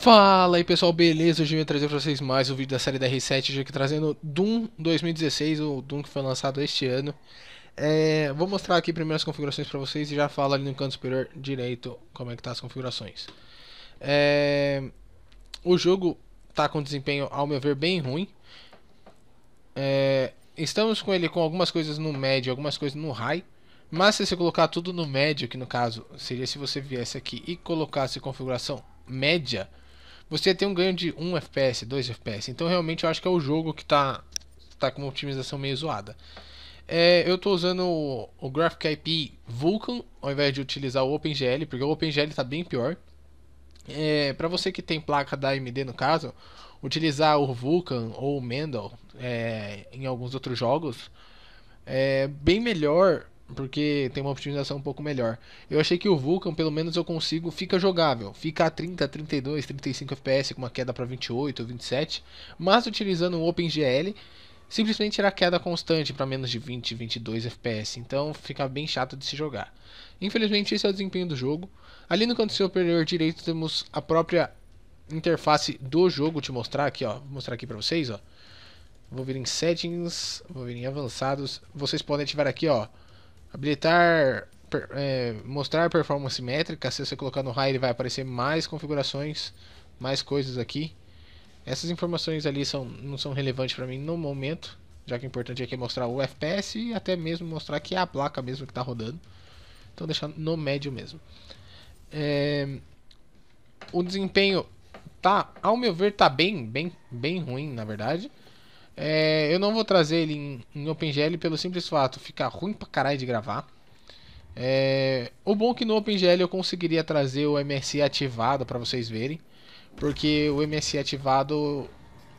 Fala aí pessoal, beleza? Hoje eu vim trazer pra vocês mais um vídeo da série da R7, hoje aqui trazendo Doom 2016, o Doom que foi lançado este ano. É, vou mostrar aqui primeiro as configurações pra vocês e já falo ali no canto superior direito como é que tá as configurações. É, o jogo tá com desempenho, ao meu ver, bem ruim. É, estamos com ele com algumas coisas no médio, algumas coisas no high. Mas se você colocar tudo no médio, que no caso seria se você viesse aqui e colocasse configuração média, você tem um ganho de 1 FPS, 2 FPS. Então realmente eu acho que é o jogo que está tá com uma otimização meio zoada. É, eu estou usando o, o IP Vulkan ao invés de utilizar o OpenGL, porque o OpenGL está bem pior. É, para você que tem placa da AMD no caso, utilizar o Vulkan ou o Mendel é, em alguns outros jogos é bem melhor porque tem uma optimização um pouco melhor. Eu achei que o Vulkan, pelo menos eu consigo, fica jogável, fica a 30, 32, 35 FPS com uma queda para 28 ou 27, mas utilizando o OpenGL, simplesmente irá queda constante para menos de 20, 22 FPS, então fica bem chato de se jogar. Infelizmente esse é o desempenho do jogo. Ali no canto superior direito temos a própria interface do jogo, te mostrar aqui, ó, vou mostrar aqui para vocês, ó. Vou vir em settings, vou vir em avançados, vocês podem ativar aqui, ó, Habilitar. Per, é, mostrar performance métrica. Se você colocar no high, ele vai aparecer mais configurações, mais coisas aqui. Essas informações ali são, não são relevantes para mim no momento, já que o importante aqui é mostrar o FPS e até mesmo mostrar que é a placa mesmo que está rodando. Então deixar no médio mesmo. É... O desempenho tá, ao meu ver, tá bem, bem, bem ruim na verdade. É, eu não vou trazer ele em, em OpenGL pelo simples fato de ficar ruim pra caralho de gravar. É, o bom é que no OpenGL eu conseguiria trazer o MSI ativado para vocês verem, porque o MSI ativado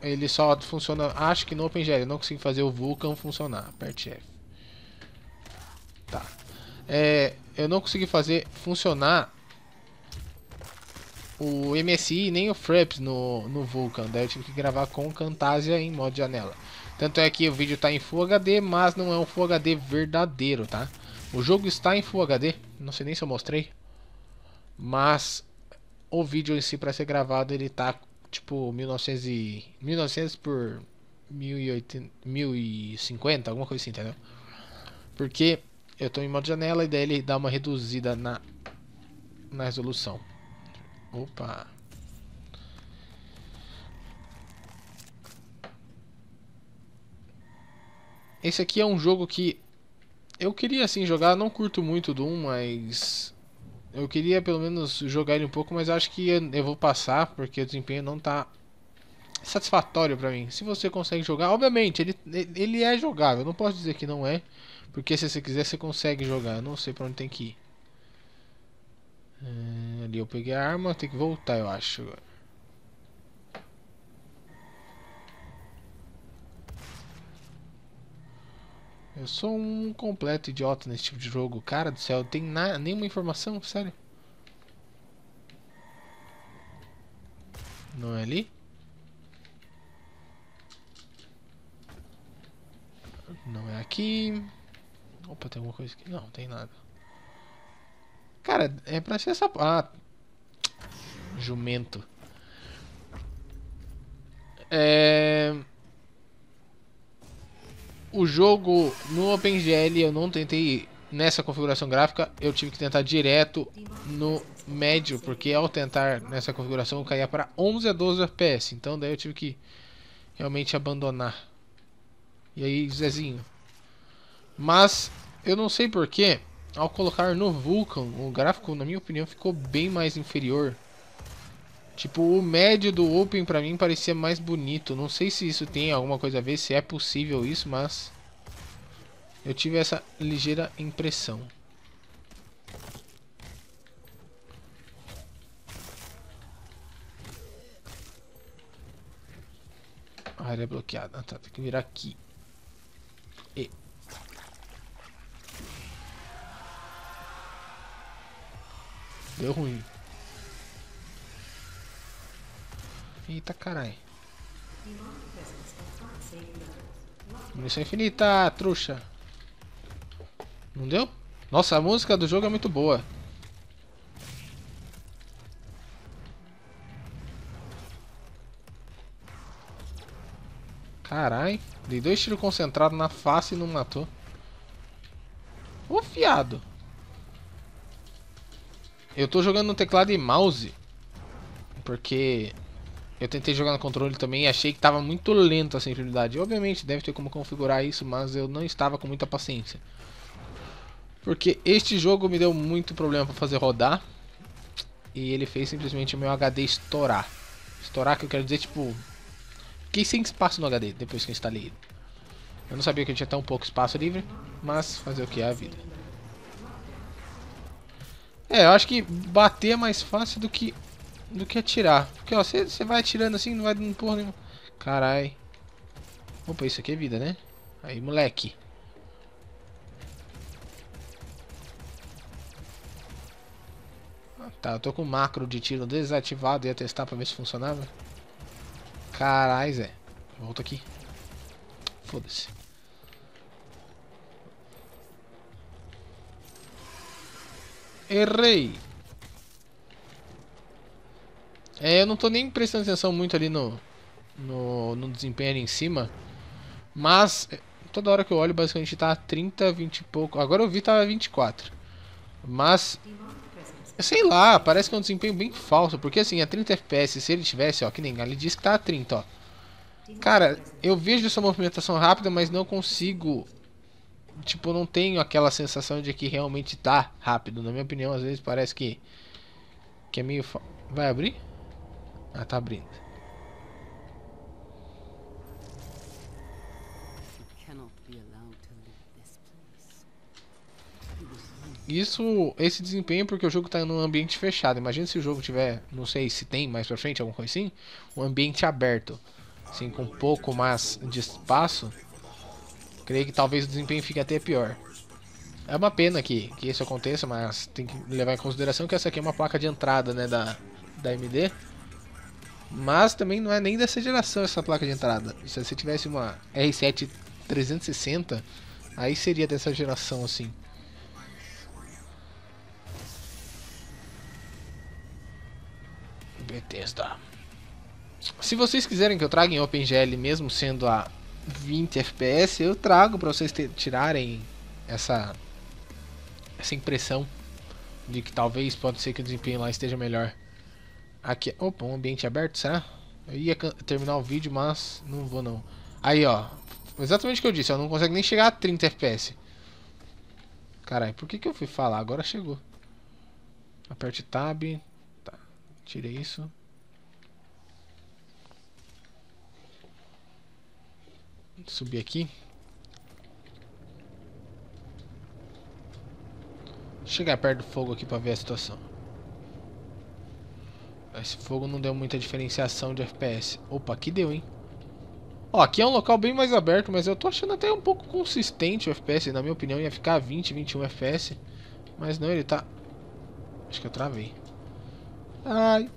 ele só funciona, acho que no OpenGL, eu não consegui fazer o Vulkan funcionar, aperte F. Tá. É, eu não consegui fazer funcionar o MSI nem o Fraps no, no Vulcan, daí eu tive que gravar com o Camtasia em modo janela. Tanto é que o vídeo está em Full HD, mas não é um Full HD verdadeiro, tá? O jogo está em Full HD, não sei nem se eu mostrei, mas o vídeo em si para ser gravado ele está tipo 1900 e 1900 por 1080, 1050, alguma coisa assim, entendeu? Porque eu estou em modo janela e daí ele dá uma reduzida na na resolução. Opa! Esse aqui é um jogo que eu queria assim jogar, não curto muito Doom, mas eu queria pelo menos jogar ele um pouco, mas acho que eu vou passar porque o desempenho não tá satisfatório para mim. Se você consegue jogar, obviamente, ele, ele é jogável, não posso dizer que não é, porque se você quiser você consegue jogar, não sei para onde tem que ir. É, ali eu peguei a arma, tem que voltar, eu acho. Eu sou um completo idiota nesse tipo de jogo. Cara do céu, tem nenhuma informação, sério. Não é ali? Não é aqui. Opa, tem alguma coisa aqui? Não, tem nada. Cara, é pra ser essa... Ah. Jumento. É... O jogo no OpenGL eu não tentei nessa configuração gráfica, eu tive que tentar direto no médio, porque ao tentar nessa configuração eu caía para 11 a 12 FPS, então daí eu tive que realmente abandonar. E aí, Zezinho. Mas eu não sei porquê, ao colocar no Vulcan, o gráfico, na minha opinião, ficou bem mais inferior. Tipo, o médio do Open pra mim parecia mais bonito. Não sei se isso tem alguma coisa a ver, se é possível isso, mas... Eu tive essa ligeira impressão. A área é bloqueada. Tá, tem que virar aqui. E Deu ruim. Eita carai. Munição infinita, trouxa. Não deu? Nossa, a música do jogo é muito boa. Carai, dei dois tiros concentrados na face e não matou. Ô fiado. Eu tô jogando no teclado e mouse. Porque eu tentei jogar no controle também e achei que tava muito lento a sensibilidade. Obviamente deve ter como configurar isso, mas eu não estava com muita paciência. Porque este jogo me deu muito problema para fazer rodar. E ele fez simplesmente o meu HD estourar. Estourar que eu quero dizer, tipo... Fiquei sem espaço no HD depois que eu instalei ele. Eu não sabia que eu tinha tão pouco espaço livre, mas fazer o que é a vida. É, eu acho que bater é mais fácil do que do que atirar. Porque, ó, você vai atirando assim, não vai dando porra nenhuma. Carai. Opa, isso aqui é vida, né? Aí, moleque. Ah, tá, eu tô com o macro de tiro desativado. Ia testar pra ver se funcionava. Carai, Zé. Volto aqui. Foda-se. Errei. É, eu não tô nem prestando atenção muito ali no, no, no desempenho ali em cima. Mas é, toda hora que eu olho, basicamente tá 30, 20 e pouco. Agora eu vi tava 24. Mas sei lá, parece que é um desempenho bem falso, porque assim, a 30 FPS, se ele tivesse, ó, que nem ele diz que tá a 30, ó. Cara, eu vejo essa movimentação rápida, mas não consigo tipo, não tenho aquela sensação de que realmente tá rápido. Na minha opinião, às vezes parece que, que é meio... Fa... Vai abrir? Ah, tá abrindo. Isso, esse desempenho é porque o jogo está em um ambiente fechado. Imagina se o jogo tiver, não sei se tem mais pra frente, alguma coisa assim, um ambiente aberto, assim, com um pouco mais de espaço. Creio que talvez o desempenho fique até pior. É uma pena que, que isso aconteça, mas tem que levar em consideração que essa aqui é uma placa de entrada né, da, da AMD. Mas também não é nem dessa geração essa placa de entrada. Se você tivesse uma R7 360, aí seria dessa geração assim. Bethesda. Se vocês quiserem que eu traga em OpenGL, mesmo sendo a 20 FPS, eu trago para vocês tirarem essa, essa impressão de que talvez pode ser que o desempenho lá esteja melhor. Aqui, opa, um ambiente aberto, será? Eu ia terminar o vídeo, mas não vou não. Aí, ó, exatamente o que eu disse, eu não consegue nem chegar a 30 FPS. Caralho, por que que eu fui falar? Agora chegou. Aperte tab, tá, tirei isso. subir aqui. Chegar perto do fogo aqui pra ver a situação. Esse fogo não deu muita diferenciação de FPS. Opa, aqui deu, hein? Ó, aqui é um local bem mais aberto, mas eu tô achando até um pouco consistente o FPS. Na minha opinião, ia ficar 20, 21 FPS. Mas não, ele tá... Acho que eu travei. Ai,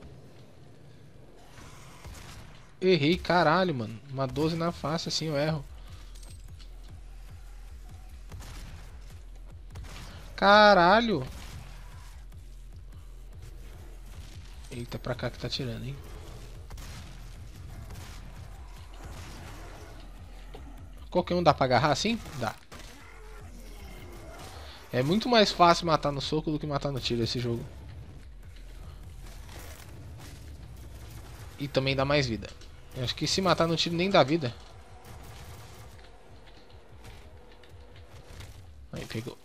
Errei, caralho, mano. Uma 12 na face, assim eu erro. Caralho. Eita, pra cá que tá tirando, hein. Qualquer um dá pra agarrar assim? Dá. É muito mais fácil matar no soco do que matar no tiro esse jogo. E também dá mais vida. Eu acho que se matar não tiro nem da vida. Aí, pegou.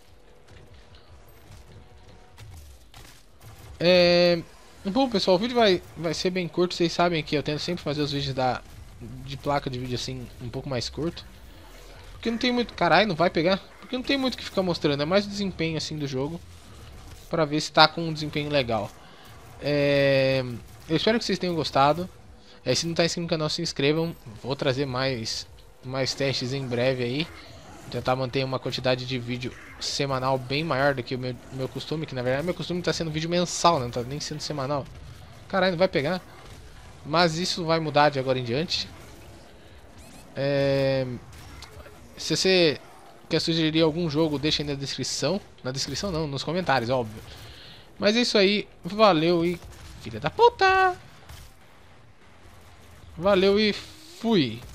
É... Bom, pessoal, o vídeo vai, vai ser bem curto. Vocês sabem que eu tento sempre fazer os vídeos da, de placa de vídeo assim, um pouco mais curto. Porque não tem muito... Caralho, não vai pegar? Porque não tem muito o que ficar mostrando. É mais o desempenho, assim, do jogo. Pra ver se tá com um desempenho legal. É... Eu espero que vocês tenham gostado. É, se não está inscrito no canal, se inscrevam. Vou trazer mais, mais testes em breve aí. Tentar manter uma quantidade de vídeo semanal bem maior do que o meu, meu costume. Que na verdade meu costume está sendo vídeo mensal, né? não está nem sendo semanal. Caralho, não vai pegar. Mas isso vai mudar de agora em diante. É... Se você quer sugerir algum jogo, deixa aí na descrição. Na descrição não, nos comentários, óbvio. Mas é isso aí. Valeu e... Filha da puta! Valeu e fui!